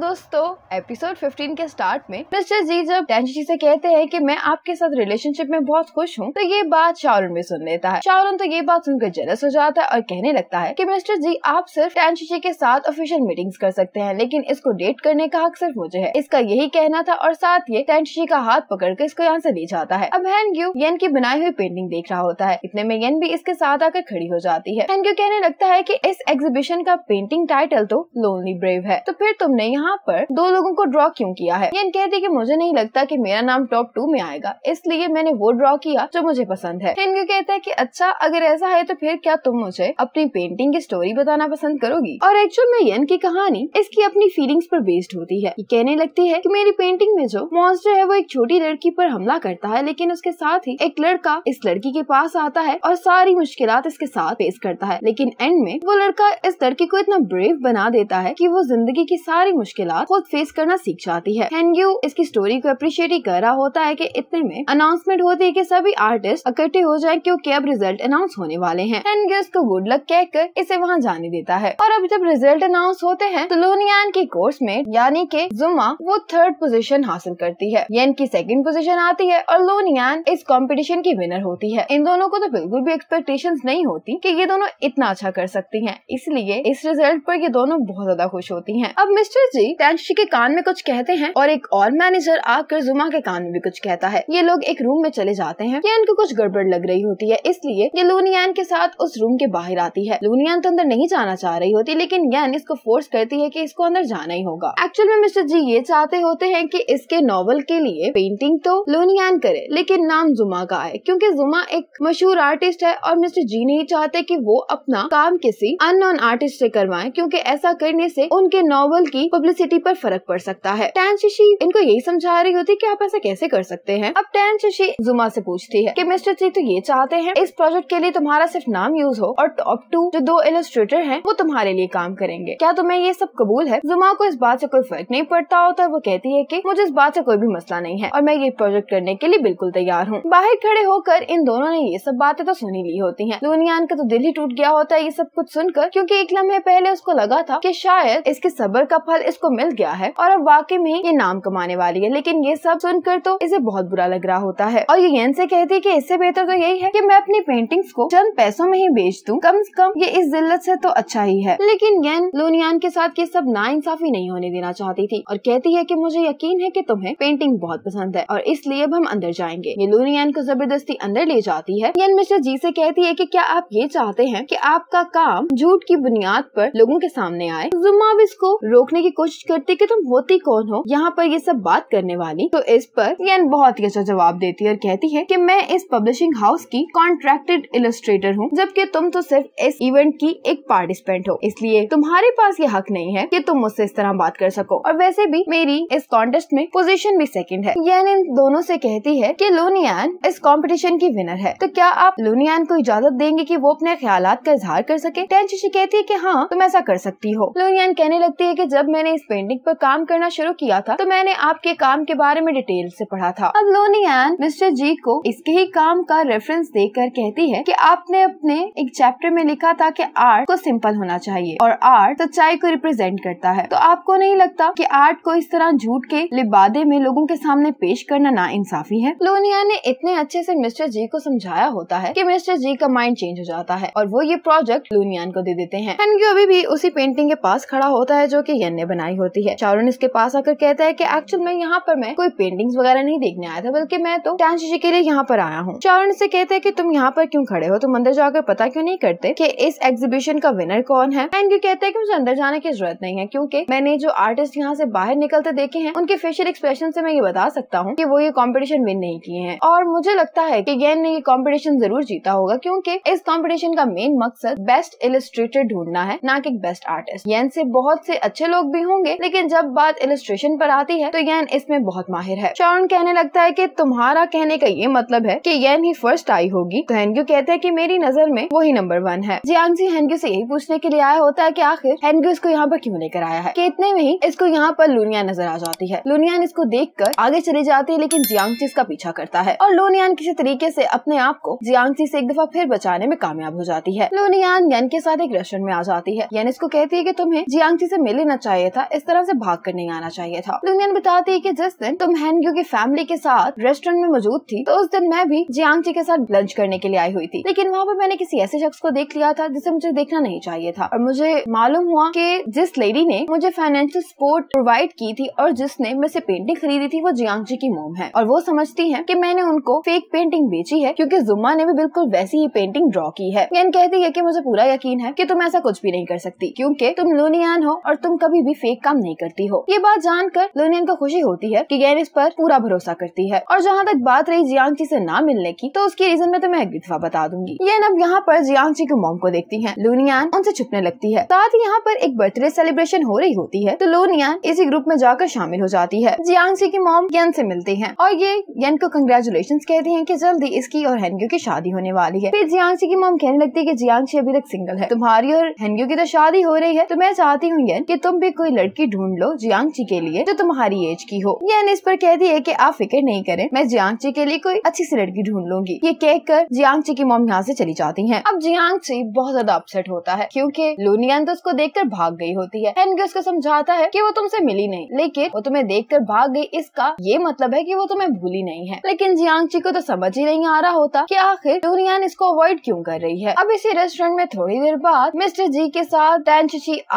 दोस्तों एपिसोड 15 के स्टार्ट में मिस्टर जी जब डैनशी से कहते हैं कि मैं आपके साथ रिलेशनशिप में बहुत खुश हूँ तो ये बात शाहरुन भी सुन लेता है शाहरुन तो ये बात सुनकर जलस हो जाता है और कहने लगता है कि मिस्टर जी आप सिर्फ डैनशी के साथ ऑफिशियल मीटिंग्स कर सकते हैं लेकिन इसको डेट करने का हक सिर्फ मुझे है इसका यही कहना था और साथ ये डैनशी का हाथ पकड़ कर इसको यहाँ ऐसी ले जाता है अब हैन यू येन की बनाई हुई पेंटिंग देख रहा होता है इतने में येन भी इसके साथ आकर खड़ी हो जाती है हैन कहने लगता है की इस एग्जीबिशन का पेंटिंग टाइटल तो लोनली ब्रेव है तो फिर तुमने यहाँ यहाँ पर दो लोगों को ड्रॉ क्यों किया है हिन कहती कि मुझे नहीं लगता कि मेरा नाम टॉप टू में आएगा इसलिए मैंने वो ड्रॉ किया जो मुझे पसंद है हिन कहता है कि अच्छा अगर ऐसा है तो फिर क्या तुम मुझे अपनी पेंटिंग की स्टोरी बताना पसंद करोगी और एक्चुअल में यन की कहानी इसकी अपनी फीलिंग्स पर बेस्ड होती है ये कहने लगती है कि मेरी पेंटिंग में जो मॉन्स्टर है वो एक छोटी लड़की पर हमला करता है लेकिन उसके साथ ही एक लड़का इस लड़की के पास आता है और सारी मुश्किल इसके साथ फेस करता है लेकिन एंड में वो लड़का इस लड़की को इतना ब्रेव बना देता है की वो जिंदगी की सारी मुश्किल मुश्किल खुद फेस करना सीख जाती है हैंगयू इसकी स्टोरी को अप्रिशिएट ही कर रहा होता है की इतने में अनाउंसमेंट होती है की सभी आर्टिस्ट इकट्ठे हो जाए क्यूँकी अब रिजल्ट अनाउंस होने वाले हैं हैंगयू इसको गुड लक कहकर इसे वहाँ जाने देता है और अब जब रिजल्ट अनाउंस होते हैं तो लोनियान के कोर्स में यानी के जुमा वो थर्ड पोजीशन हासिल करती है येन की सेकंड पोजीशन आती है और लोनियान इस कंपटीशन की विनर होती है इन दोनों को तो बिल्कुल भी एक्सपेक्टेशंस नहीं होती कि ये दोनों इतना अच्छा कर सकती है इसलिए इस रिजल्ट आरोप ये दोनों बहुत ज्यादा खुश होती है अब मिस्टर जी टैंशी के कान में कुछ कहते हैं और एक और मैनेजर आकर जुमा के कान में भी कुछ कहता है ये लोग एक रूम में चले जाते हैं कैन को कुछ गड़बड़ लग रही होती है इसलिए ये लूनियन के साथ उस रूम के बाहर आती है लूनियन तो अंदर नहीं जाना चाह रही होती लेकिन यन इसको फोर्स करती है की इसको अंदर जाना ही होगा एक्चुअल में मिस्टर जी ये चाहते होते हैं की इसके नॉवल के लिए पेंटिंग तो लूनियन करे लेकिन नाम जुमा का है क्यूँकी जुमा एक मशहूर आर्टिस्ट है और मिस्टर जी नहीं चाहते की वो अपना काम किसी अननोन आर्टिस्ट ऐसी करवाए क्यूँकी ऐसा करने ऐसी उनके नॉवल की पब्लिसिटी पर फर्क पड़ सकता है टैन शशि इनको यही समझा रही होती कि आप ऐसा कैसे कर सकते हैं अब टैन शशि जुमा से पूछती है कि मिस्टर सिंह तो ये चाहते हैं इस प्रोजेक्ट के लिए तुम्हारा सिर्फ नाम यूज हो और टॉप टू जो दो इलस्ट्रेटर है वो तुम्हारे लिए काम करेंगे क्या तुम्हें ये सब कबूल है जुमा को इस बात ऐसी कोई फर्क नहीं पड़ता होता वो कहती है की मुझे इस बात ऐसी कोई भी मसला नहीं है और मैं ये प्रोजेक्ट करने के लिए बिल्कुल तैयार हूँ बाहर खड़े होकर इन दोनों ने ये सब बातें तो सुनी ली होती है दुनिया का तो दिल ही टूट गया होता है ये सब कुछ सुनकर क्यूँकी एक लम्हे पहले उसको लगा था की शायद इसके सबर का फल इस को मिल गया है और अब वाकई में ये नाम कमाने वाली है लेकिन ये सब सुनकर तो इसे बहुत बुरा लग रहा होता है और ये येन से कहती है कि इससे बेहतर तो यही है कि मैं अपनी पेंटिंग्स को चंद पैसों में ही बेच दूं कम से कम ये इस जिल्लत से तो अच्छा ही है लेकिन येन लोनियान के साथ ये सब इंसाफी नहीं होने देना चाहती थी और कहती है की मुझे यकीन है की तुम्हें पेंटिंग बहुत पसंद है और इसलिए अब हम अंदर जाएंगे ये लोनियान को जबरदस्ती अंदर ले जाती है येन मिश्र जी ऐसी कहती है की क्या आप ये चाहते है की आपका काम झूठ की बुनियाद आरोप लोगों के सामने आए जुम्मा इसको रोकने की कोशिश कोशिश करती कि तुम होती कौन हो यहाँ पर ये सब बात करने वाली तो इस पर यन बहुत ही अच्छा जवाब देती है और कहती है की मैं इस पब्लिशिंग हाउस की कॉन्ट्रैक्टेड इलस्ट्रेटर हूँ जबकि तुम तो सिर्फ इस इवेंट की एक पार्टिसिपेंट हो इसलिए तुम्हारे पास ये हक नहीं है की तुम मुझसे इस तरह बात कर सको और वैसे भी मेरी इस कॉन्टेस्ट में पोजिशन भी सेकेंड है यन इन दोनों ऐसी कहती है की लोनियान इस कॉम्पिटिशन की विनर है तो क्या आप लोनियान को इजाजत देंगे की वो अपने ख्याल का इजहार कर सके टेन कहती है की हाँ तुम ऐसा कर सकती हो लोनियान कहने लगती है कि जब मैंने इस पेंटिंग पर काम करना शुरू किया था तो मैंने आपके काम के बारे में डिटेल से पढ़ा था अब लोनी एन मिस्टर जी को इसके ही काम का रेफरेंस देकर कहती है कि आपने अपने एक चैप्टर में लिखा था कि आर्ट को सिंपल होना चाहिए और आर्ट सच्चाई को रिप्रेजेंट करता है तो आपको नहीं लगता कि आर्ट को इस तरह झूठ के लिबादे में लोगों के सामने पेश करना ना इंसाफी है लोनिया ने इतने अच्छे से मिस्टर जी को समझाया होता है कि मिस्टर जी का माइंड चेंज हो जाता है और वो ये प्रोजेक्ट लोनियान को दे देते हैं अभी भी उसी पेंटिंग के पास खड़ा होता है जो की यन ने बनाया बनाई होती है शाहरुख इसके पास आकर कहता है की एक्चुअल में यहाँ पर मैं कोई पेंटिंग वगैरह नहीं देखने आया था बल्कि मैं तो टैन शीशे के लिए यहाँ पर आया हूँ शाहरुख इसे कहते हैं की तुम यहाँ पर क्यूँ खड़े हो तुम अंदर जाकर पता क्यूँ नहीं करते की इस एग्जीबिशन का विनर कौन है इनके कहते हैं की मुझे अंदर जाने की जरूरत नहीं है क्यूँकी मैंने जो आर्टिस्ट यहाँ से बाहर निकलते देखे हैं उनके फेशियल एक्सप्रेशन से मैं ये बता सकता हूँ की वो ये कॉम्पिटिशन विन नहीं किए हैं और मुझे लगता है की गैन ने ये कॉम्पिटिशन जरूर जीता होगा क्यूँकी इस कॉम्पिटिशन का मेन मकसद बेस्ट इलस्ट्रेटर ढूंढना है ना कि बेस्ट आर्टिस्ट गैन से बहुत से अच्छे लोग भी हूँ होंगे लेकिन जब बात इलस्ट्रेशन पर आती है तो यन इसमें बहुत माहिर है शारोन कहने लगता है की तुम्हारा कहने का ये मतलब है की यन ही फर्स्ट आई होगी तो हेनग्यू कहते हैं की मेरी नजर में वही नंबर वन है जियांगजी हेनग्यू ऐसी यही पूछने के लिए आया होता है की आखिर हेनग्यू इसको यहाँ पर क्यों लेकर आया है की इतने में ही इसको यहाँ पर लुनियान नजर आ जाती है लुनियान इसको देख कर आगे चली जाती है लेकिन जियांगची इसका पीछा करता है और लुनियान किसी तरीके ऐसी अपने आप को जियांगची ऐसी एक दफा फिर बचाने में कामयाब हो जाती है लुनियान यन के साथ एक रेस्टोरेंट में आ जाती है यन इसको कहती है की तुम्हें जियांगची से मिलना चाहिए था था इस तरह से भाग कर नहीं आना चाहिए था दुनिया बताती है की जिस दिन तुम तो हैनग्यू की फैमिली के साथ रेस्टोरेंट में मौजूद थी तो उस दिन मैं भी जियांग जी के साथ लंच करने के लिए आई हुई थी लेकिन वहाँ पर मैंने किसी ऐसे शख्स को देख लिया था जिसे मुझे देखना नहीं चाहिए था और मुझे मालूम हुआ की जिस लेडी ने मुझे फाइनेंशियल सपोर्ट प्रोवाइड की थी और जिसने मुझसे पेंटिंग खरीदी थी वो जियांग जी की मोम है और वो समझती है की मैंने उनको फेक पेंटिंग बेची है क्यूँकी जुम्मा ने भी बिल्कुल वैसी ही पेंटिंग ड्रॉ की है कहती है की मुझे पूरा यकीन है की तुम ऐसा कुछ भी नहीं कर सकती क्यूँकी तुम लुनियान हो और तुम कभी भी फी कम नहीं करती हो ये बात जानकर लोनियन को खुशी होती है की गैनिस पर पूरा भरोसा करती है और जहाँ तक बात रही जियांगची ऐसी न मिलने की तो उसकी रीजन में तो मैं एक विधवा बता दूंगी ये अब यहाँ पर जियांगची के मोम को देखती है लोनियान उनसे छुपने लगती है साथ ही यहाँ पर एक बर्थडे सेलिब्रेशन हो रही होती है तो लोनियान इसी ग्रुप में जाकर शामिल हो जाती है जियांगसी की मोम यन से मिलती है और ये यन को कंग्रेचुलेशन कहती है की जल्दी इसकी और हेनगो की शादी होने वाली है फिर जियांगसी की मोम कहने लगती है की जियांगसी अभी तक सिंगल है तुम्हारी और हेनग्यू की तो शादी हो रही है तो मैं चाहती हूँ यन की तुम भी कोई लड़की ढूंढ लो जियांग ची के लिए जो तुम्हारी एज की हो यान इस पर कह दिए कि आप फिक्र नहीं करें मैं जियांग ची के लिए कोई अच्छी सी लड़की ढूंढ लूंगी ये कहकर जियांग ची की मोम यहाँ से चली जाती है अब जियांग ची बहुत ज्यादा अपसेट होता है क्यूँकी लूनियन तो उसको देखकर भाग गई होती है हेनगे उसको समझाता है की वो तुमसे मिली नहीं लेकिन वो तुम्हें देख कर भाग गई इसका ये मतलब है की वो तुम्हें भूली नहीं है लेकिन जियांग ची को तो समझ ही नहीं आ रहा होता की आखिर लूनियन इसको अवॉइड क्यूँ कर रही है अब इसी रेस्टोरेंट में थोड़ी देर बाद मिस्टर जी के साथ टैन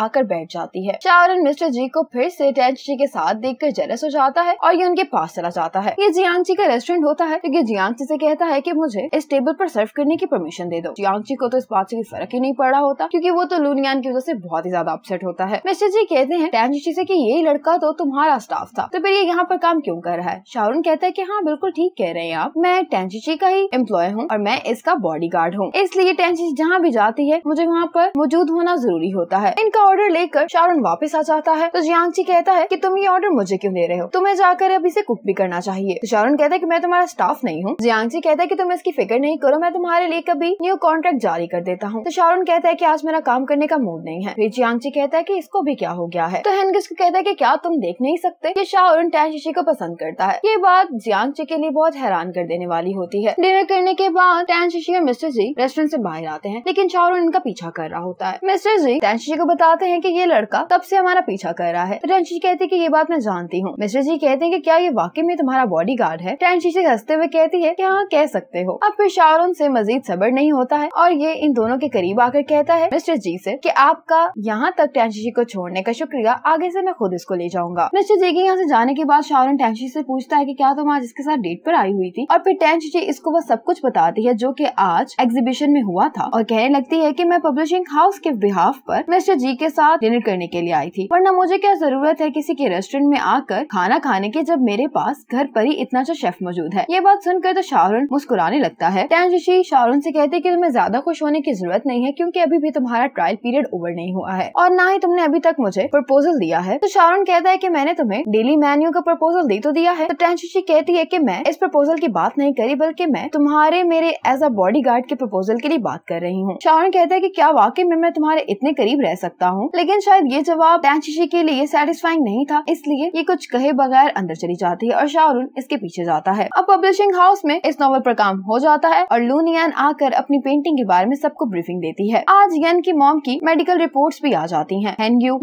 आकर बैठ जाती है चावरन मिस्टर जी को फिर से टेंच जी के साथ देखकर जेलस हो जाता है और ये उनके पास चला जाता है ये जियांग जी का रेस्टोरेंट होता है क्योंकि जियांग जी से कहता है कि मुझे इस टेबल पर सर्व करने की परमिशन दे दो जियांग जी को तो इस बात से फर्क ही नहीं पड़ रहा होता क्यूँकी वो तो लूनियान की वजह से बहुत ही ज्यादा अपसेट होता है मिस्टर जी कहते हैं टेंच जी से की ये लड़का तो तुम्हारा स्टाफ था तो फिर ये यहाँ पर काम क्यूँ कर रहा है शाहरुन कहता है की हाँ बिल्कुल ठीक कह रहे हैं आप मैं टेंच जी का ही एम्प्लॉय हूँ और मैं इसका बॉडी गार्ड हूँ इसलिए टेंच जी जहाँ भी जाती है मुझे वहाँ पर मौजूद होना जरूरी होता है इनका ऑर्डर लेकर शाहरुन वापस आ जाता चाहता है तो ची कहता है की तुम ये ऑर्डर मुझे क्यों दे रहे हो तुम्हें जाकर अब इसे कुक भी करना चाहिए तो शाहरुख कहता है की मैं तुम्हारा स्टाफ नहीं हूँ जियांग ची कहता है की तुम इसकी फिक्र नहीं करो मैं तुम्हारे लिए कभी न्यू कॉन्ट्रैक्ट जारी कर देता हूँ तो शारुन कहता है की आज मेरा काम करने का मूड नहीं है फिर ची कहता है की इसको भी क्या हो गया है तो हेनगिस कहता है की क्या तुम देख नहीं सकते की शाहरुन टैन को पसंद करता है ये बात जियांग ची के लिए बहुत हैरान कर देने वाली होती है डिनर करने के बाद टैंशी और मिस्टर जी रेस्टोरेंट से बाहर आते हैं लेकिन शाहरुन इनका पीछा कर रहा होता है मिस्टर जी टैंशी को बताते हैं की ये लड़का तब से हमारा पीछा कर रहा है तो टैंशी कहती है की ये बात मैं जानती हूँ मिश्रा जी कहते हैं की क्या ये वाकई में तुम्हारा बॉडी गार्ड है टैंशी से हंसते हुए कहती है की हाँ कह सकते हो अब फिर शाहरुख ऐसी मजीद सबर नहीं होता है और ये इन दोनों के करीब आकर कहता है मिस्टर जी ऐसी की आपका यहाँ तक टैंशी को छोड़ने का शुक्रिया आगे ऐसी मैं खुद इसको ले जाऊंगा मिस्टर जी के यहाँ ऐसी जाने के बाद शाहरुन टैंशी ऐसी पूछता है की क्या तुम आज इसके साथ डेट पर आई हुई थी और फिर टैंशी इसको वह सब कुछ बताती है जो की आज एग्जीबिशन में हुआ था और कहने लगती है की मैं पब्लिशिंग हाउस के बिहाफ आरोप मिस्टर जी के साथ डिनर करने के लिए आई थी और ना मुझे क्या जरूरत है किसी के रेस्टोरेंट में आकर खाना खाने के जब मेरे पास घर पर ही इतना अच्छा शेफ मौजूद है ये बात सुनकर तो शाहरुन मुस्कुराने लगता है तैनशी शाहरुन ऐसी कहते की तुम्हें ज्यादा खुश होने की जरूरत नहीं है क्यूँकी अभी भी तुम्हारा ट्रायल पीरियड ओवर नहीं हुआ है और ना ही तुमने अभी तक मुझे प्रपोजल दिया है तो शाहरुन कहता है की मैंने तुम्हें डेली मेन्यू का प्रपोजल दे तो दिया है तो तैनशी कहती है की मैं इस प्रपोजल की बात नहीं करी बल्कि मैं तुम्हारे मेरे एज अ बॉडी गार्ड के प्रपोजल के लिए बात कर रही हूँ शाहरुन कहता है की क्या वाकई में मैं तुम्हारे इतने करीब रह सकता हूँ लेकिन शायद ये जवाब तैनशी कोशिशें के लिए सेटिस्फाइंग नहीं था इसलिए ये कुछ कहे बगैर अंदर चली जाती है और शाहरुन इसके पीछे जाता है अब पब्लिशिंग हाउस में इस नॉवल पर काम हो जाता है और लूनियन आकर अपनी पेंटिंग के बारे में सबको ब्रीफिंग देती है आज यन की मॉम की मेडिकल रिपोर्ट्स भी आ जाती है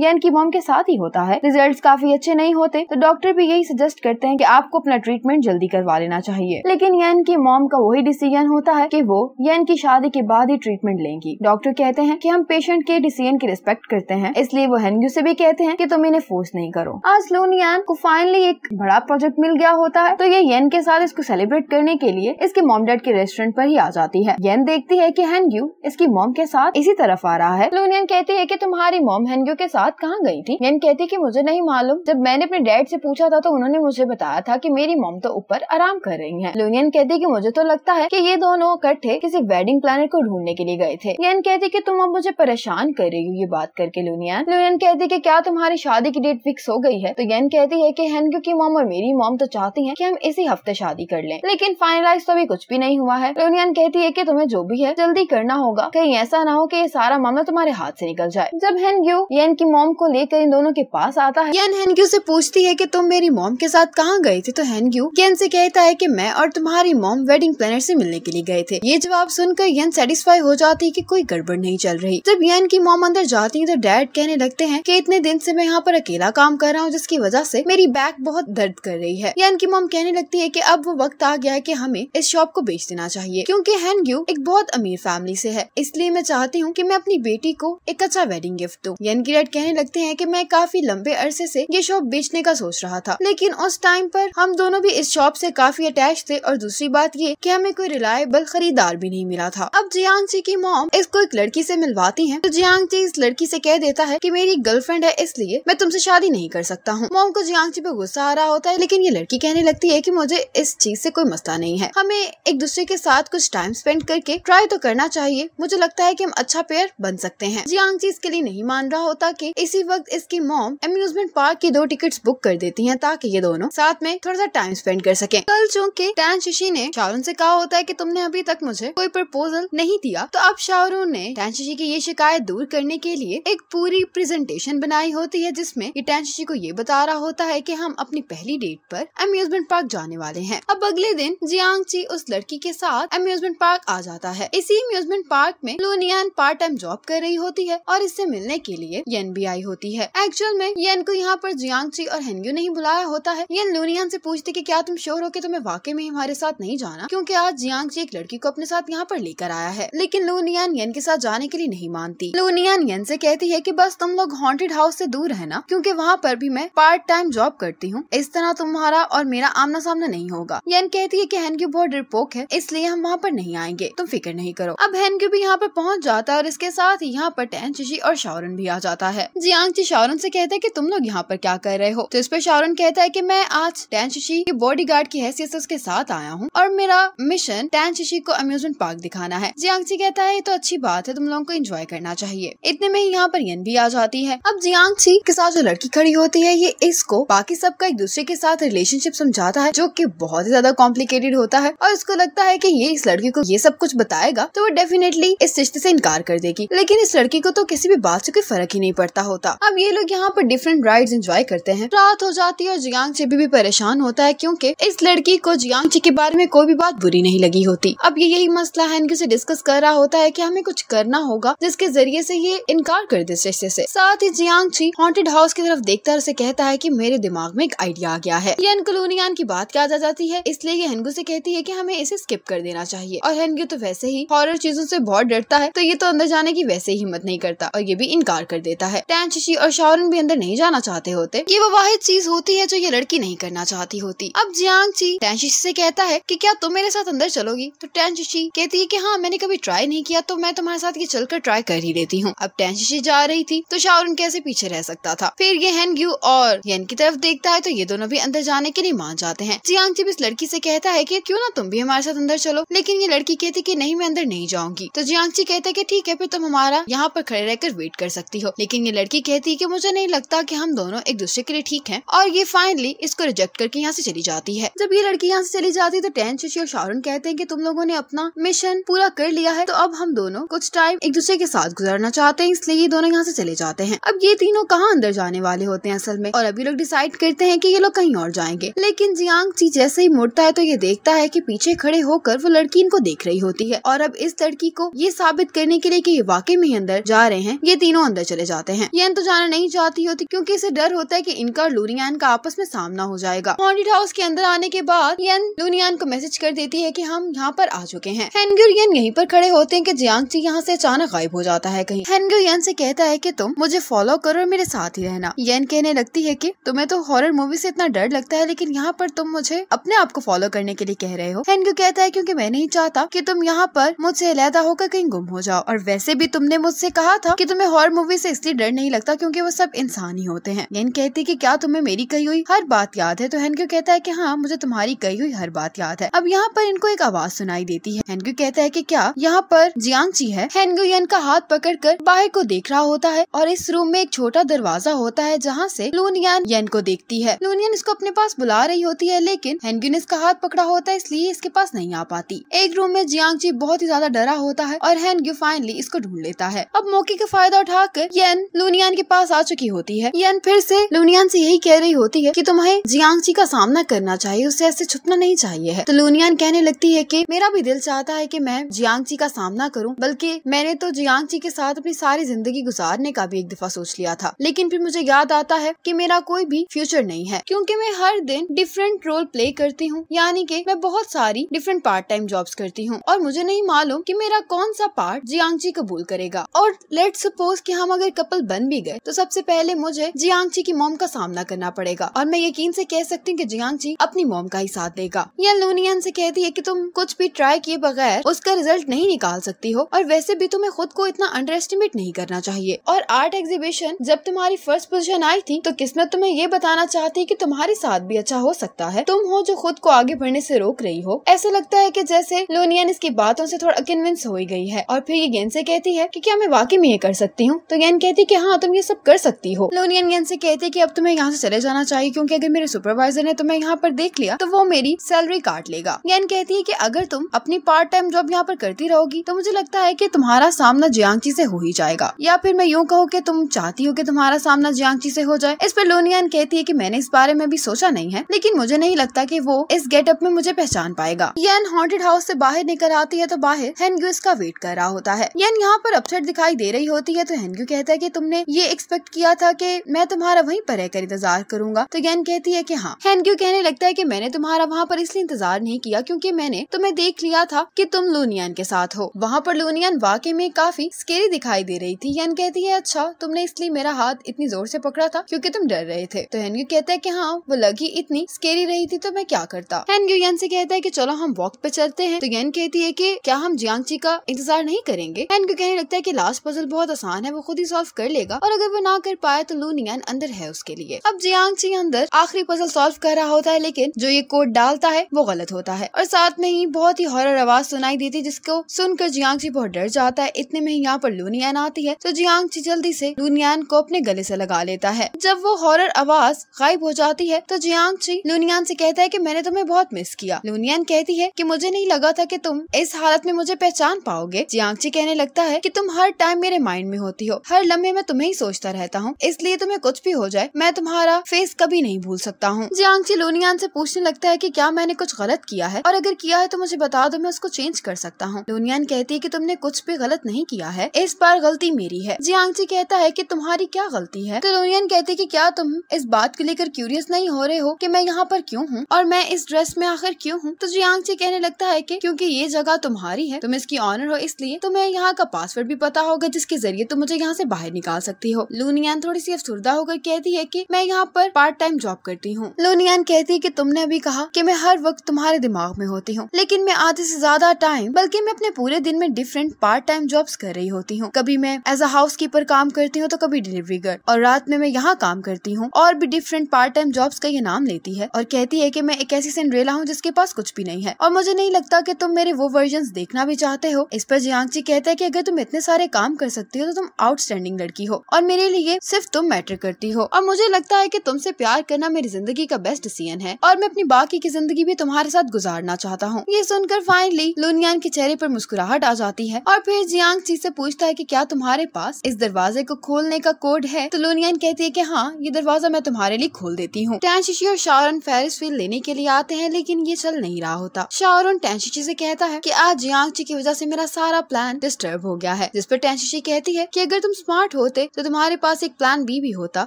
यन की मॉम के साथ ही होता है रिजल्ट काफी अच्छे नहीं होते तो डॉक्टर भी यही सजेस्ट करते हैं की आपको अपना ट्रीटमेंट जल्दी करवा लेना चाहिए लेकिन यन की मॉम का वही डिसीजन होता है की वो यन की शादी के बाद ही ट्रीटमेंट लेंगी डॉक्टर कहते हैं की हम पेशेंट के डिसीजन की रिस्पेक्ट करते हैं इसलिए वो हेनग्यू ऐसी भी कहते कहते हैं कि तुम इन्हें फोर्स नहीं करो आज लोन यान को फाइनली एक बड़ा प्रोजेक्ट मिल गया होता है तो ये येन के साथ इसको सेलिब्रेट करने के लिए इसके मॉम डैड के रेस्टोरेंट पर ही आ जाती है येन देखती है की हैनग्यू इसकी मॉम के साथ इसी तरफ आ रहा है लोनियन कहती है की तुम्हारी मॉम हैनग्यू के साथ कहाँ गयी थी येन कहती की मुझे नहीं मालूम जब मैंने अपने डैड ऐसी पूछा था तो उन्होंने मुझे बताया था की मेरी मॉम तो ऊपर आराम कर रही है लोनियन कहती है की मुझे तो लगता है की ये दोनों इकट्ठे किसी वेडिंग प्लानर को ढूंढने के लिए गए थे येन कहती की तुम अब मुझे परेशान कर रही हो ये बात करके लोनियन लोनियन कहती की क्या क्या तुम्हारी शादी की डेट फिक्स हो गई है तो येन कहती है की हेनक्यू की मोम और मेरी मोम तो चाहती है की हम इसी हफ्ते शादी कर लें लेकिन फाइनलाइज तो अभी कुछ भी नहीं हुआ है लोनियन तो कहती है की तुम्हें जो भी है जल्दी करना होगा कहीं ऐसा ना हो की ये सारा मामला तुम्हारे हाथ ऐसी निकल जाए जब हेनक्यू येन की मोम को लेकर इन दोनों के पास आता है येन हेनक्यू ऐसी पूछती है की तुम मेरी मोम के साथ कहाँ गयी थी तो हेनक्यू येन ऐसी कहता है की मैं और तुम्हारी मोम वेडिंग प्लानर ऐसी मिलने के लिए गए थे ये जवाब सुनकर यन सेटिस्फाई हो जाती है की कोई गड़बड़ नहीं चल रही जब यन की मोम अंदर जाती है तो डैड कहने लगते हैं कि इतने दिन से मैं यहाँ पर अकेला काम कर रहा हूँ जिसकी वजह से मेरी बैक बहुत दर्द कर रही है यान की मोम कहने लगती है कि अब वो वक्त आ गया है कि हमें इस शॉप को बेच देना चाहिए क्योंकि यू एक बहुत अमीर फैमिली से है इसलिए मैं चाहती हूँ कि मैं अपनी बेटी को एक अच्छा वेडिंग गिफ्ट दूँ यान की डैड कहने लगते है की मैं काफी लंबे अरसे से ये शॉप बेचने का सोच रहा था लेकिन उस टाइम पर हम दोनों भी इस शॉप से काफी अटैच थे और दूसरी बात ये की हमें कोई रिलायबल खरीदार भी नहीं मिला था अब जियांग की मोम इसको एक लड़की से मिलवाती है तो जियांग इस लड़की से कह देता है कि मेरी गर्लफ्रेंड है इसलिए मैं तुमसे शादी नहीं कर सकता हूँ मोम को जियांगची पे गुस्सा आ रहा होता है लेकिन ये लड़की कहने लगती है की मुझे इस चीज से कोई मसला नहीं है हमें एक दूसरे के साथ कुछ टाइम स्पेंड करके ट्राई तो करना चाहिए मुझे लगता है की हम अच्छा पेयर बन सकते हैं जियांगची इसके लिए नहीं मान रहा होता की इसी वक्त इसकी मोम अम्यूजमेंट पार्क की दो टिकट बुक कर देती है ताकि ये दोनों साथ में थोड़ा सा टाइम स्पेंड कर सके कल चूंकि टैन शिशी ने शाहरुन से कहा होता है की तुमने अभी तक मुझे कोई प्रपोजल नहीं दिया तो अब शाहरुन ने टैन शिशी की ये शिकायत दूर करने के लिए एक पूरी प्रेजेंटेशन बनाई कहानी होती है जिसमे इटेंशी को ये बता रहा होता है की हम अपनी पहली डेट पर अम्यूजमेंट पार्क जाने वाले है अब अगले दिन जियांग ची उस लड़की के साथ अम्यूजमेंट पार्क आ जाता है इसी अम्यूजमेंट पार्क में लोनियान पार्ट टाइम जॉब कर रही होती है और इससे मिलने के लिए यन भी आई होती है एक्चुअल में यन को यहाँ पर जियांग ची और हेनग्यू नहीं बुलाया होता है यन लोनियान से पूछती कि क्या तुम शोर हो के तुम्हें वाकई में हमारे साथ नहीं जाना क्योंकि आज जियांग ची एक लड़की को अपने साथ यहाँ पर लेकर आया है लेकिन लोनियान यन के साथ जाने के लिए नहीं मानती लोनियान यन से कहती है की बस तुम लोग हॉन्टेड हाउस से दूर है ना क्योंकि वहाँ पर भी मैं पार्ट टाइम जॉब करती हूँ इस तरह तुम्हारा और मेरा आमना सामना नहीं होगा यन कहती है की हेनक्यू बहुत डरपोक है इसलिए हम वहाँ पर नहीं आएंगे तुम फिक्र नहीं करो अब हेनक्यू भी यहाँ पर पहुँच जाता है और इसके साथ यहाँ पर टैन चिशी और शावरन भी आ जाता है जियांग ची शावरन से कहते हैं की तुम लोग यहाँ पर क्या कर रहे हो तो इस पर शावरन कहता है की मैं आज टैन शीशी की बॉडी गार्ड की हैसियत ऐसी उसके साथ आया हूँ और मेरा मिशन टैन शीशी को अम्यूजमेंट पार्क दिखाना है जियांग ची कहता है तो अच्छी बात है तुम लोगों को इंजॉय करना चाहिए इतने में यहाँ पर यन भी आ जाती है अब जियांग आकांक्षी के साथ जो लड़की खड़ी होती है ये इसको बाकी सबका एक दूसरे के साथ रिलेशनशिप समझाता है जो की बहुत ही ज्यादा कॉम्प्लिकेटेड होता है और उसको लगता है की ये इस लड़की को ये सब कुछ बताएगा तो वो डेफिनेटली इस रिश्ते से इनकार कर देगी लेकिन इस लड़की को तो किसी भी बात से कोई फर्क ही नहीं पड़ता होता अब ये लोग यहाँ पर डिफरेंट राइड एंजॉय करते हैं रात हो जाती है और जियांग ची भी, भी परेशान होता है क्योंकि इस लड़की को जियांग ची के बारे में कोई भी बात बुरी नहीं लगी होती अब ये यही मसला है इनके से डिस्कस कर रहा होता है की हमें कुछ करना होगा जिसके जरिए से ये इनकार कर दे रिश्ते से साथ ही जियांग गुची हॉन्टेड हाउस की तरफ देखता है उसे कहता है की मेरे दिमाग में एक आइडिया आ गया है यन कलोनियान की बात क्या आ जाती है इसलिए ये हेनगू से कहती है की हमें इसे स्किप कर देना चाहिए और हेनगू तो वैसे ही हॉरर चीजों से बहुत डरता है तो ये तो अंदर जाने की वैसे ही हिम्मत नहीं करता और ये भी इनकार कर देता है टैन शिशी और शाहरुन भी अंदर नहीं जाना चाहते होते ये वो वाहिद चीज होती है जो ये लड़की नहीं करना चाहती होती अब जियांग ची टैन शशि से कहता है की क्या तुम मेरे साथ अंदर चलोगी तो टैन शशि कहती है की हाँ मैंने कभी ट्राई नहीं किया तो मैं तुम्हारे साथ ये चलकर ट्राई कर ही लेती हूँ अब टैन शिशी जा रही थी तो शाहरुन कैसे पीछे पीछे रह सकता था फिर ये हैन यू और येन की तरफ देखता है तो ये दोनों भी अंदर जाने के लिए मान जाते हैं जियांग जब इस लड़की से कहता है कि क्यों ना तुम भी हमारे साथ अंदर चलो लेकिन ये लड़की कहती कि नहीं मैं अंदर नहीं जाऊंगी तो जियांग जी कहते कि ठीक है फिर तुम हमारा यहाँ पर खड़े रहकर वेट कर सकती हो लेकिन ये लड़की कहती है कि मुझे नहीं लगता कि हम दोनों एक दूसरे के लिए ठीक है और ये फाइनली इसको रिजेक्ट करके यहाँ से चली जाती है जब ये लड़की यहाँ से चली जाती है तो टेन शशि और शाहरुन कहते हैं की तुम लोगों ने अपना मिशन पूरा कर लिया है तो अब हम दोनों कुछ टाइम एक दूसरे के साथ गुजारना चाहते हैं इसलिए ये दोनों यहाँ से चले जाते हैं अब ये तीनों कहाँ अंदर जाने वाले होते हैं असल में और अभी लोग डिसाइड करते हैं कि ये लोग कहीं और जाएंगे लेकिन जियांग ची जैसे ही मुड़ता है तो ये देखता है कि पीछे खड़े होकर वो लड़की इनको देख रही होती है और अब इस लड़की को ये साबित करने के लिए की ये वाकई में ही अंदर जा रहे हैं ये तीनों अंदर चले जाते हैं ये तो जाना नहीं चाहती होती क्योंकि इसे डर होता है कि इनका और लूनियान का आपस में सामना हो जाएगा हॉन्टेड हाउस के अंदर आने के बाद यन लूनियान को मैसेज कर देती है की हम यहाँ पर आ चुके हैं हेनग्यू यन यहीं पर खड़े होते हैं की जियांग ची यहाँ से अचानक गायब हो जाता है कहीं हेनग्यू यन से कहता है की तुम मुझे फॉलो करो और मेरे साथ ही रहना यन कहने लगती है कि तुम्हें तो हॉरर मूवी से इतना डर लगता है लेकिन यहाँ पर तुम मुझे अपने आप को फॉलो करने के लिए कह रहे हो हेनक्यू कहता है क्योंकि मैं नहीं चाहता कि तुम यहाँ पर मुझसे अलहदा होकर कहीं गुम हो जाओ और वैसे भी तुमने मुझसे कहा था कि तुम्हें हॉर मूवी से इसलिए डर नहीं लगता क्योंकि वो सब इंसान ही होते हैं यन कहती है कि क्या तुम्हें मेरी कही हुई हर बात याद है तो हेनक्यू कहता है की हाँ मुझे तुम्हारी कही हुई हर बात याद है अब यहाँ पर इनको एक आवाज सुनाई देती है हेनक्यू कहता है की क्या यहाँ पर जियांग है हेनगू का हाथ पकड़ कर बाहर को देख रहा होता है और इस रूम में एक छोटा छोटा दरवाजा होता है जहाँ से लूनियन येन को देखती है लूनियन इसको अपने पास बुला रही होती है लेकिन हेनगिन इसका हाथ पकड़ा होता है इसलिए इसके पास नहीं आ पाती एक रूम में जियांग जी बहुत ही ज्यादा डरा होता है और हेनग्यू फाइनली इसको ढूंढ लेता है अब मौके का फायदा उठाकर येन लूनियन के पास आ चुकी होती है येन फिर से लूनियन से यही कह रही होती है की तुम्हें जियांग जी का सामना करना चाहिए उसे ऐसे छुपना नहीं चाहिए तो लूनियन कहने लगती है की मेरा भी दिल चाहता है की मैं जियांग जी का सामना करूँ बल्कि मैंने तो जियांग जी के साथ अपनी सारी जिंदगी गुजारने का भी एक दफा सोच लिया था लेकिन फिर मुझे याद आता है कि मेरा कोई भी फ्यूचर नहीं है क्योंकि मैं हर दिन डिफरेंट रोल प्ले करती हूँ यानी कि मैं बहुत सारी डिफरेंट पार्ट टाइम जॉब्स करती हूँ और मुझे नहीं मालूम कि मेरा कौन सा पार्ट जियांगची कबूल करेगा और लेट सपोज कि हम अगर कपल बन भी गए तो सबसे पहले मुझे जियांगची की मोम का सामना करना पड़ेगा और मैं यकीन से कह सकती हूँ कि जियांगची अपनी मोम का ही साथ देगा या लूनियन से कहती है कि तुम कुछ भी ट्राई किए बगैर उसका रिजल्ट नहीं निकाल सकती हो और वैसे भी तुम्हें खुद को इतना अंडर एस्टिमेट नहीं करना चाहिए और आर्ट एग्जीबिशन जब तुम्हारी फर्स्ट पोजीशन आई थी तो किस्मत तुम्हें ये बताना चाहती है कि तुम्हारे साथ भी अच्छा हो सकता है तुम हो जो खुद को आगे बढ़ने से रोक रही हो ऐसा लगता है कि जैसे लोनियन इसकी बातों से थोड़ा कन्विंस हो गई है और फिर ये गेंद से कहती है कि क्या मैं वाकई में ये कर सकती हूँ तो गेन कहती है कि हाँ तुम ये सब कर सकती हो लोनियन गेन से कहती है कि अब तुम्हें यहाँ से चले जाना चाहिए क्योंकि अगर मेरे सुपरवाइजर ने तुम्हें यहाँ पर देख लिया तो वो मेरी सैलरी काट लेगा गेन कहती है कि अगर तुम अपनी पार्ट टाइम जॉब यहाँ पर करती रहोगी तो मुझे लगता है की तुम्हारा सामना जियांची से हो ही जाएगा या फिर मैं यूँ कहूँ की तुम चाहती हो कि तुम्हारा सामना जियांगची से हो जाए इस पर लोनियान कहती है कि मैंने इस बारे में भी सोचा नहीं है लेकिन मुझे नहीं लगता कि वो इस गेटअप में मुझे पहचान पाएगा यन हॉन्टेड हाउस से बाहर निकल आती है तो बाहर हेनग्यू इसका वेट कर रहा होता है यन यहाँ पर अपसेट दिखाई दे रही होती है तो हेनग्यू कहता है की तुमने ये एक्सपेक्ट किया था की मैं तुम्हारा वही पर रहकर इंतजार करूंगा तो यन कहती है की हाँ हेनग्यू कहने लगता है की मैंने तुम्हारा वहाँ पर इसलिए इंतजार नहीं किया क्यूँकी मैंने तुम्हें देख लिया था की तुम लोनियान के साथ हो वहाँ पर लोनियान वाकई में काफी स्केरी दिखाई दे रही थी यन कहती है अच्छा तुमने इसलिए मेरा मेरा हाथ इतनी जोर से पकड़ा था क्योंकि तुम डर रहे थे तो हेनयू कहता है कि हाँ वो लगी इतनी स्केरी रही थी तो मैं क्या करता हेनयू यन से कहता है कि चलो हम वॉक पे चलते हैं तो यन कहती है कि क्या हम जियांगची का इंतजार नहीं करेंगे हेनयू कहने लगता है कि लास्ट पजल बहुत आसान है वो खुद ही सॉल्व कर लेगा और अगर वो ना कर पाया तो लूनियन अंदर है उसके लिए अब जियांगची अंदर आखिरी पजल सॉल्व कर रहा होता है लेकिन जो ये कोड डालता है वो गलत होता है और साथ में ही बहुत ही हॉरर आवाज सुनाई देती है जिसको सुनकर जियांगची बहुत डर जाता है इतने में ही यहाँ पर लूनियन आती है तो जियांगची जल्दी से लूनियान को अपने गले से लगा लेता है जब वो हॉरर आवाज गायब हो जाती है तो जियांग ची लुनियान से कहता है कि मैंने तुम्हें बहुत मिस किया लुनियान कहती है कि मुझे नहीं लगा था कि तुम इस हालत में मुझे पहचान पाओगे ची कहने लगता है कि तुम हर टाइम मेरे माइंड में होती हो हर लम्हे में तुम्हें ही सोचता रहता हूँ इसलिए तुम्हें कुछ भी हो जाए मैं तुम्हारा फेस कभी नहीं भूल सकता हूँ ची लुनियान से पूछने लगता है कि क्या मैंने कुछ गलत किया है और अगर किया है तो मुझे बता दो मैं उसको चेंज कर सकता हूँ लुनियान कहती है की तुमने कुछ भी गलत नहीं किया है इस बार गलती मेरी है ची कहता है की तुम्हारी तुम्हारी क्या गलती है तो सिलोनियन कहते कि क्या तुम इस बात को लेकर क्यूरियस नहीं हो रहे हो कि मैं यहाँ पर क्यों हूँ और मैं इस ड्रेस में आखिर क्यों हूँ तो जियांग से कहने लगता है कि क्योंकि ये जगह तुम्हारी है तुम इसकी ऑनर हो इसलिए तुम्हें यहाँ का पासवर्ड भी पता होगा जिसके जरिए तुम मुझे यहाँ से बाहर निकाल सकती हो लूनियान थोड़ी सी अफसुरदा होकर कहती है की मैं यहाँ पर पार्ट टाइम जॉब करती हूँ लूनियान कहती है की तुमने अभी कहा की मैं हर वक्त तुम्हारे दिमाग में होती हूँ लेकिन मैं आधे ऐसी ज्यादा टाइम बल्कि मैं अपने पूरे दिन में डिफरेंट पार्ट टाइम जॉब कर रही होती हूँ कभी मैं एज अ हाउस कीपर काम करती हूँ तो कभी डिलीवरी गर्ल और रात में मैं यहाँ काम करती हूँ और भी डिफरेंट पार्ट टाइम जॉब्स का ये नाम लेती है और कहती है की मैं एक ऐसी सिंड्रेला हूँ जिसके पास कुछ भी नहीं है और मुझे नहीं लगता की तुम मेरे वो वर्जन देखना भी चाहते हो इस पर जियांग जी कहते हैं की अगर तुम इतने सारे काम कर सकती हो तो तुम आउटस्टैंडिंग लड़की हो और मेरे लिए सिर्फ तुम मैटर करती हो और मुझे लगता है की तुमसे प्यार करना मेरी जिंदगी का बेस्ट डिसीजन है और मैं अपनी बाकी की जिंदगी भी तुम्हारे साथ गुजारना चाहता हूँ ये सुनकर फाइनली लुनियान के चेहरे पर मुस्कुराहट आ जाती है और फिर जियांग ची से पूछता है कि क्या तुम्हारे पास इस दरवाजे को खोलने का कोड है तो लोनियान कहती है की हाँ ये दरवाजा मैं तुम्हारे लिए खोल देती हूँ टैंशिशी और शाहरुन फेरिस फील लेने के लिए आते हैं लेकिन ये चल नहीं रहा होता शाहरुन टैंशिशी से कहता है की आज जियांगची की वजह से मेरा सारा प्लान डिस्टर्ब हो गया है जिस पर टैंशिशी कहती है की अगर तुम स्मार्ट होते तो तुम्हारे पास एक प्लान बी भी होता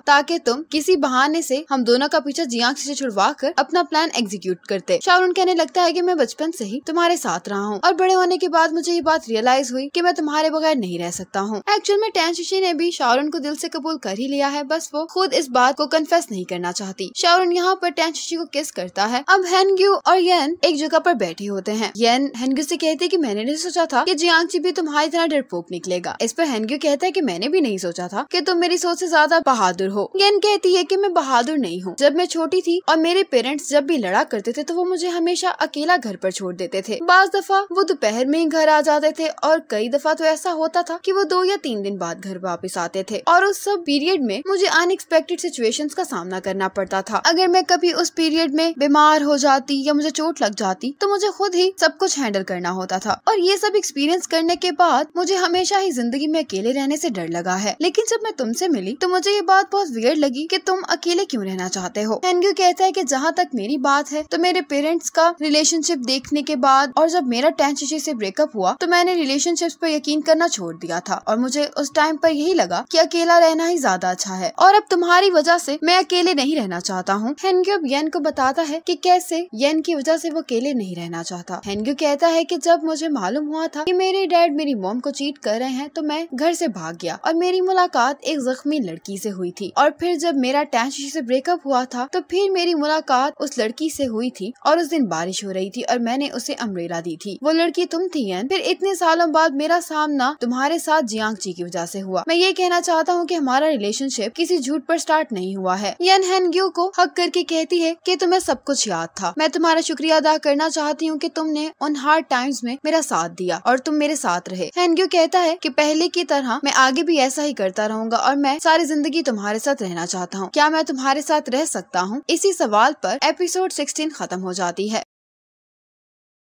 ताकि तुम किसी बहाने से हम दोनों का पीछा जिया से छुड़वा कर अपना प्लान एग्जीक्यूट करते शाहरुन कहने लगता है की मैं बचपन से ही तुम्हारे साथ रहा हूँ और बड़े होने के बाद मुझे ये बात रियलाइज हुई की मैं तुम्हारे बगैर नहीं रह सकता हूँ एक्चुअल में टैंशिशी ने भी शाहरुन को दिल से कबूल कर ही लिया है बस वो खुद इस बात को कन्फेस नहीं करना चाहती शाहरुन यहाँ पर टैन को किस करता है अब हैनग्यू और येन एक जगह पर बैठे होते हैं येन हैनग्यू से कहते कि मैंने नहीं सोचा था कि जियांगची भी तुम्हारी इतना डरपोक निकलेगा इस पर हैनग्यू कहता है कि मैंने भी नहीं सोचा था कि तुम मेरी सोच से ज्यादा बहादुर हो येन कहती है कि मैं बहादुर नहीं हूँ जब मैं छोटी थी और मेरे पेरेंट्स जब भी लड़ा करते थे तो वो मुझे हमेशा अकेला घर पर छोड़ देते थे बाज दफा वो दोपहर में ही घर आ जाते थे और कई दफा तो ऐसा होता था कि वो दो या तीन दिन बाद घर वापस आते थे और उस सब पीरियड में मुझे अनएक्सपेक्टेड सिचुएशन का सामना करना पड़ता था अगर मैं कभी उस पीरियड में बीमार हो जाती या मुझे चोट लग जाती तो मुझे खुद ही सब कुछ हैंडल करना होता था और ये सब एक्सपीरियंस करने के बाद मुझे हमेशा ही जिंदगी में अकेले रहने से डर लगा है लेकिन जब मैं तुमसे मिली तो मुझे ये बात बहुत वियर लगी कि तुम अकेले क्यों रहना चाहते हो हेनग्यू कहता है कि जहाँ तक मेरी बात है तो मेरे पेरेंट्स का रिलेशनशिप देखने के बाद और जब मेरा टेंथ शीशे से ब्रेकअप हुआ तो मैंने रिलेशनशिप पर यकीन करना छोड़ दिया था और मुझे उस टाइम पर यही लगा की अकेला रहना ही ज्यादा अच्छा है और अब तुम्हारी वजह से मैं अकेले नहीं रहना चाहता हूँ हेनग्यू अब येन को बताता है कि कैसे येन की वजह से वो अकेले नहीं रहना चाहता हेनग्यू कहता है कि जब मुझे मालूम हुआ था कि मेरे डैड मेरी मोम को चीट कर रहे हैं तो मैं घर से भाग गया और मेरी मुलाकात एक जख्मी लड़की से हुई थी और फिर जब मेरा टैंशी से ब्रेकअप हुआ था तो फिर मेरी मुलाकात उस लड़की से हुई थी और उस दिन बारिश हो रही थी और मैंने उसे अम्ब्रेला दी थी वो लड़की तुम थी फिर इतने सालों बाद मेरा सामना तुम्हारे साथ जियांग जी की वजह से हुआ मैं ये कहना चाहता हूँ कि हमारा रिलेशनशिप किसी झूठ पर स्टार्ट नहीं हुआ है यन हैनग्यू को हक करके कहती है कि तुम्हें सब कुछ याद था मैं तुम्हारा शुक्रिया अदा करना चाहती हूँ कि तुमने उन हार्ड टाइम्स में मेरा साथ दिया और तुम मेरे साथ रहे हैनग्यू कहता है की पहले की तरह मैं आगे भी ऐसा ही करता रहूंगा और मैं सारी जिंदगी तुम्हारे साथ रहना चाहता हूँ क्या मैं तुम्हारे साथ रह सकता हूँ इसी सवाल आरोप एपिसोड सिक्सटीन खत्म हो जाती है